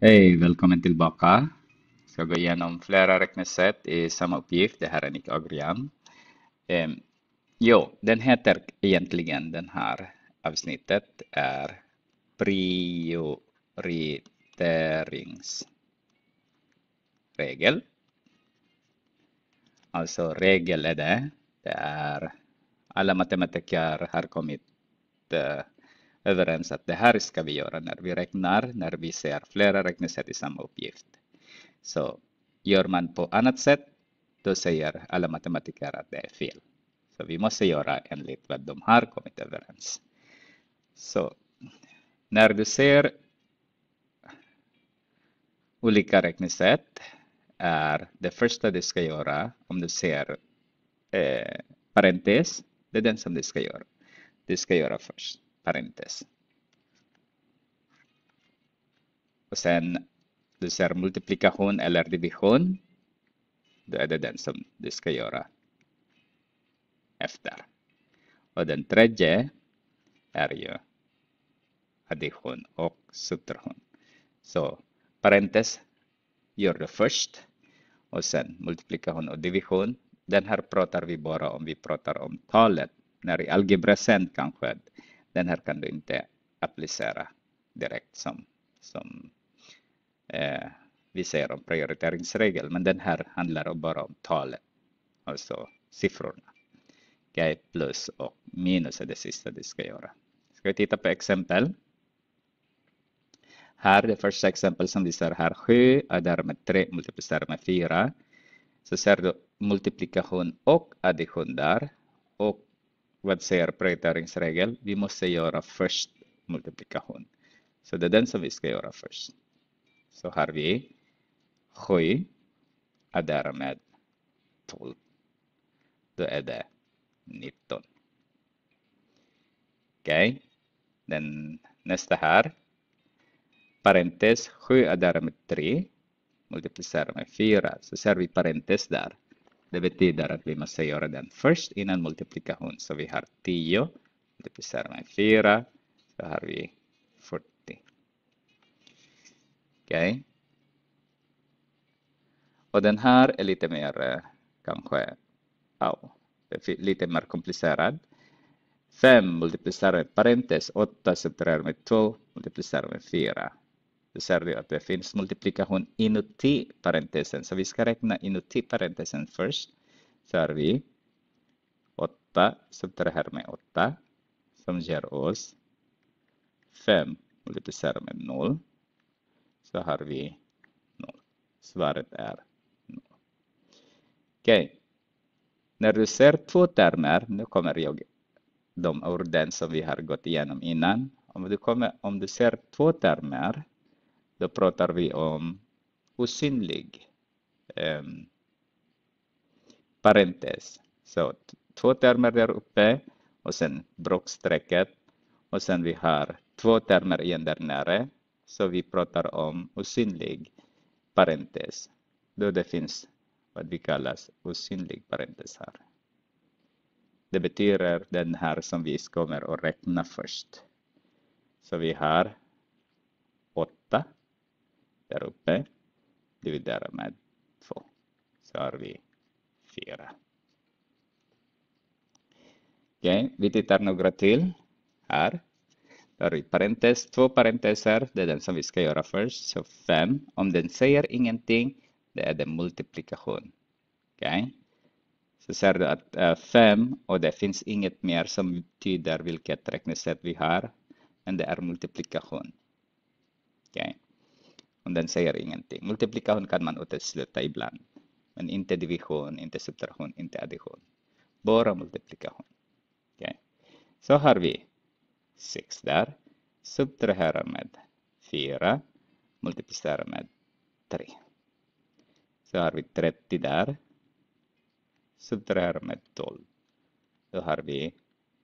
Hej, välkommen tillbaka. Jag ska gå igenom flera räknesätt i samma uppgift. Det här är Nick Agrian. Eh, jo, den heter egentligen den här avsnittet är prioriteringsregel. Alltså regel är det. Det är alla matematiker har kommit eh, överens att det här ska vi göra när vi räknar, när vi ser flera räknesätt i samma uppgift. Så gör man på annat sätt, då säger alla matematiker att det är fel. Så vi måste göra enligt vad de har kommit överens. Så när du ser olika räknesätt är det första du ska göra om du ser eh, parentes, det är den som du ska göra. Du ska göra först parentes. Och sen du ser multiplikation eller division. Då är det den som du ska göra efter. Och den tredje är ju addition och subtraktion. Så parentes gör du först och sen multiplikation och division. Den här pratar vi bara om vi pratar om talet. När i algebra sen kanske den här kan du inte applicera direkt som, som eh, vi säger om prioriteringsregel, men den här handlar bara om talet. alltså siffrorna. Okay, plus och minus är det sista du ska göra. Ska vi titta på exempel? Här, det första exempel som vi ser här, 7 är därmed 3 multiplicerat med 4. Så ser du multiplikation och addition där. Och vad säger preteringsregeln? Vi måste göra först multiplikation. Så det är den som vi ska göra först. Så har vi 7 är med 12. Då är det 19. Okej, okay. nästa här. Parentes 7 är med 3. Multiplicerar med 4, så ser vi parentes där. Det betyder att vi måste göra den först innan multiplikation. Så vi har 10 multiplicerar med 4. Så har vi 40. Okej. Okay. Och den här är lite mer eh, kanske oh, lite mer komplicerad. 5 multiplicerar med parentes, 8 subtraherar med 2 multiplicerar med 4. Du ser ju att det finns multiplikation inuti parentesen, så vi ska räkna inuti parentesen först. Så har vi 8 subtraherar med 8 som ger oss 5 multiplicerar med 0. Så har vi 0. Svaret är 0. Okej. När du ser två termer, nu kommer jag de orden som vi har gått igenom innan. Om du, kommer, om du ser två termer då pratar vi om osynlig um, parentes. Så två termer där uppe och sen bråckstrecket och sen vi har två termer igen där nere. Så vi pratar om osynlig parentes. Då det finns vad vi kallar osynlig parentes här. Det betyder den här som vi kommer att räkna först. Så vi har där uppe dividerar med 2. Så har vi 4. okay, vi tittar några till här. Där vi parentes, två parenteser, det är den som vi ska göra först. Så 5, om den säger ingenting, det är det multiplikation. Okej? Okay. Så ser du att 5 eh, och det finns inget mer som tyder vilket räknesätt vi har, men det är multiplikation och den säger ingenting. Multiplikation kan man utesluta ibland, men inte division, inte subtraktion, inte addition. Bara multiplikation. Okay. Så har vi 6 där, subtraherar med 4, multiplicerar med 3. Så har vi 30 där, subtraherar med 12. Då har vi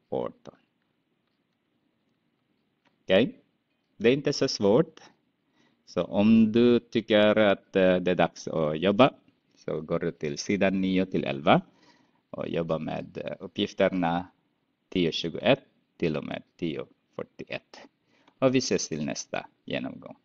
18. Okej, okay. det är inte så svårt. Så om du tycker att eh, det är dags att jobba så går du till sidan 9 till 11 och jobbar med eh, uppgifterna 10.21 till och med 10.41. Och vi ses till nästa genomgång.